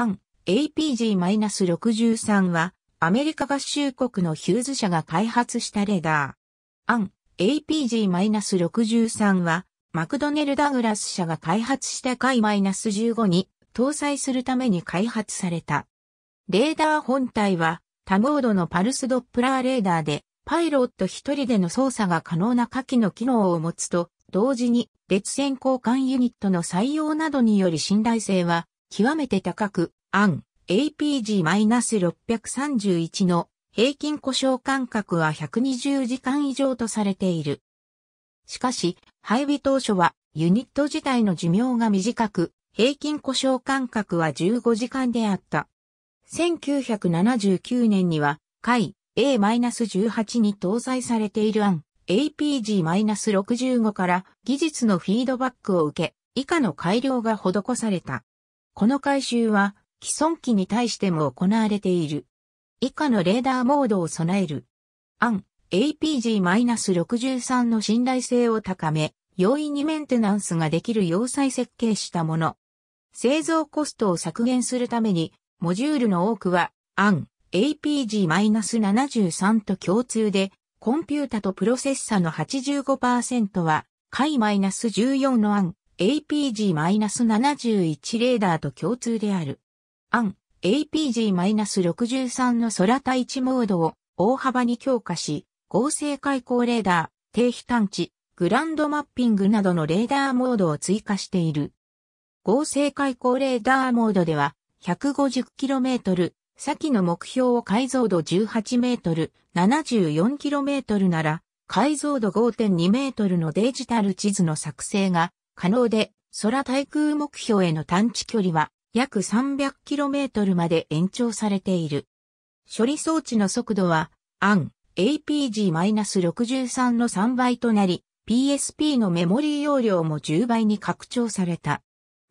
アン APG-63 は、アメリカ合衆国のヒューズ社が開発したレーダー。アン APG-63 は、マクドネル・ダグラス社が開発した回 -15 に搭載するために開発された。レーダー本体は多モードのパルスドップラーレーダーでパイロット一人での操作が可能な下記の機能を持つと同時に列線交換ユニットの採用などにより信頼性は極めて高く案 APG-631 の平均故障間隔は120時間以上とされている。しかし、配備当初はユニット自体の寿命が短く、平均故障間隔は15時間であった。1979年には、回 A-18 に搭載されている案 APG-65 から技術のフィードバックを受け、以下の改良が施された。この改修は既存機に対しても行われている。以下のレーダーモードを備える。アン、APG-63 の信頼性を高め、容易にメンテナンスができる要塞設計したもの。製造コストを削減するために、モジュールの多くは、アン、APG-73 と共通で、コンピュータとプロセッサの85%は、Pi-14 のアン、APG-71 レーダーと共通である。アン、APG-63 の空対地モードを大幅に強化し、合成開口レーダー、低飛探知、グランドマッピングなどのレーダーモードを追加している。合成開口レーダーモードでは、150km、先の目標を解像度 18m、74km なら、解像度 5.2m のデジタル地図の作成が可能で、空対空目標への探知距離は約 300km まで延長されている。処理装置の速度は、AN APG-63 の3倍となり、PSP のメモリー容量も10倍に拡張された。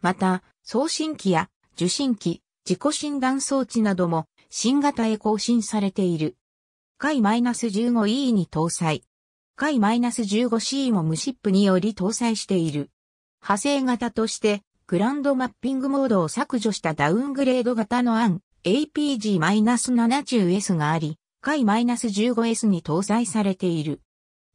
また、送信機や受信機、自己診断装置なども新型へ更新されている。回 -15E に搭載。回 -15C も無シップにより搭載している。派生型としてグランドマッピングモードを削除したダウングレード型の案 APG-70S があり、k 1 5 s に搭載されている。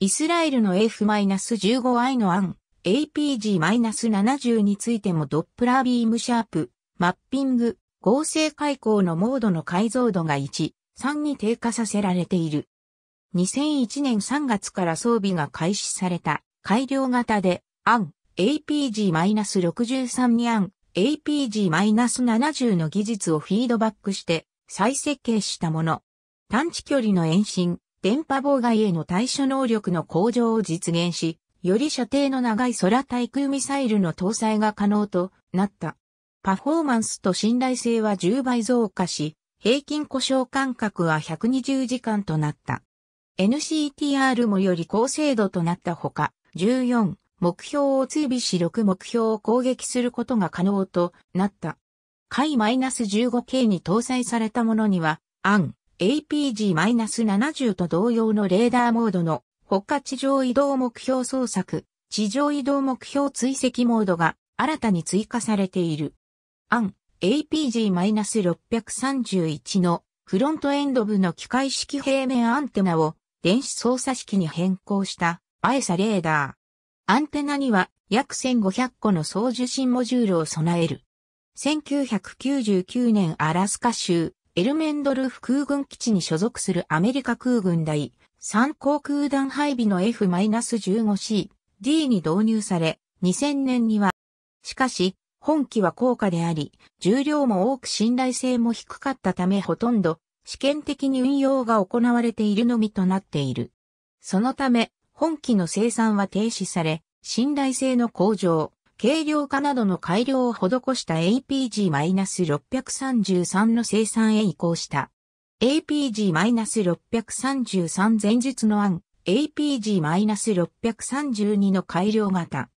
イスラエルの F-15i の案 APG-70 についてもドップラービームシャープ、マッピング、合成開口のモードの解像度が1、3に低下させられている。2001年3月から装備が開始された改良型で、アン APG-63 にン、APG-70 の技術をフィードバックして再設計したもの。探知距離の延伸、電波妨害への対処能力の向上を実現し、より射程の長い空対空ミサイルの搭載が可能となった。パフォーマンスと信頼性は10倍増加し、平均故障間隔は120時間となった。NCTR もより高精度となったほか、14、目標を追尾し6目標を攻撃することが可能となった。回 -15K に搭載されたものには、アン、APG-70 と同様のレーダーモードのほか地上移動目標捜索、地上移動目標追跡モードが新たに追加されている。アン、APG-631 のフロントエンド部の機械式平面アンテナを電子操作式に変更したアエサレーダー。アンテナには約1500個の送受信モジュールを備える。1999年アラスカ州エルメンドルフ空軍基地に所属するアメリカ空軍第3航空団配備の F-15C、D に導入され、2000年には、しかし、本機は高価であり、重量も多く信頼性も低かったためほとんど試験的に運用が行われているのみとなっている。そのため、本機の生産は停止され、信頼性の向上、軽量化などの改良を施した APG-633 の生産へ移行した。APG-633 前述の案、APG-632 の改良型。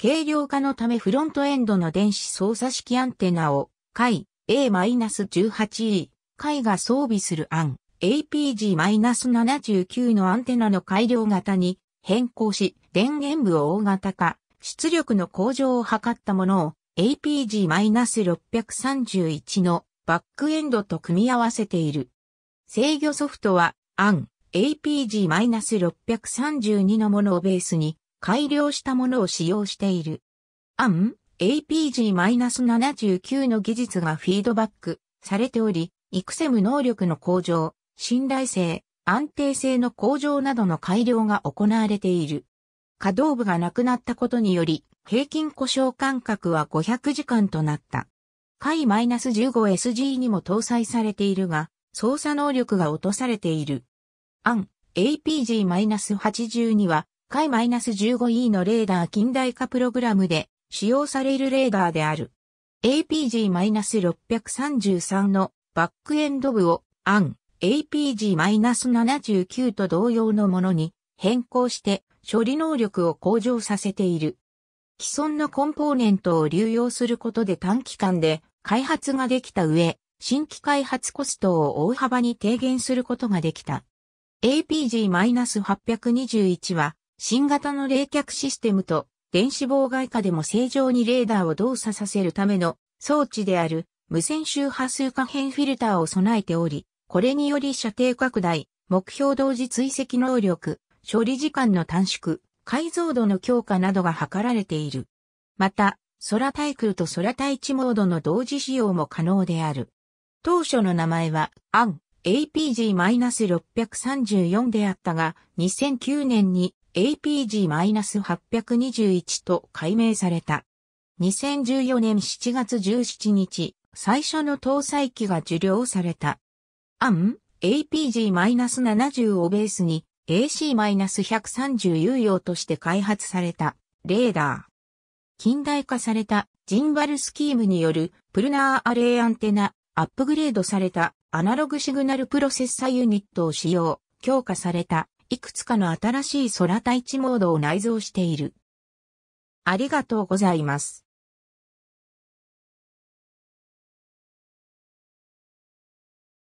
軽量化のためフロントエンドの電子操作式アンテナを、解 A-18E、解が装備する案。APG-79 のアンテナの改良型に変更し、電源部を大型化、出力の向上を図ったものを APG-631 のバックエンドと組み合わせている。制御ソフトは、アン、APG-632 のものをベースに改良したものを使用している。アン、APG-79 の技術がフィードバックされており、イクセム能力の向上、信頼性、安定性の向上などの改良が行われている。稼働部がなくなったことにより、平均故障間隔は500時間となった。回 -15SG にも搭載されているが、操作能力が落とされている。案 APG-82 は、回 -15E のレーダー近代化プログラムで使用されるレーダーである。APG-633 のバックエンド部を案 APG-79 と同様のものに変更して処理能力を向上させている。既存のコンポーネントを流用することで短期間で開発ができた上、新規開発コストを大幅に低減することができた。APG-821 は新型の冷却システムと電子妨害下でも正常にレーダーを動作させるための装置である無線周波数可変フィルターを備えており、これにより射程拡大、目標同時追跡能力、処理時間の短縮、解像度の強化などが図られている。また、空対空と空対地モードの同時使用も可能である。当初の名前は、アン、APG-634 であったが、2009年に APG-821 と改名された。2014年7月17日、最初の搭載機が受領された。アン、APG-70 をベースに AC-130 有用として開発されたレーダー。近代化されたジンバルスキームによるプルナーアレイアンテナ、アップグレードされたアナログシグナルプロセッサユニットを使用、強化されたいくつかの新しい空対地モードを内蔵している。ありがとうございます。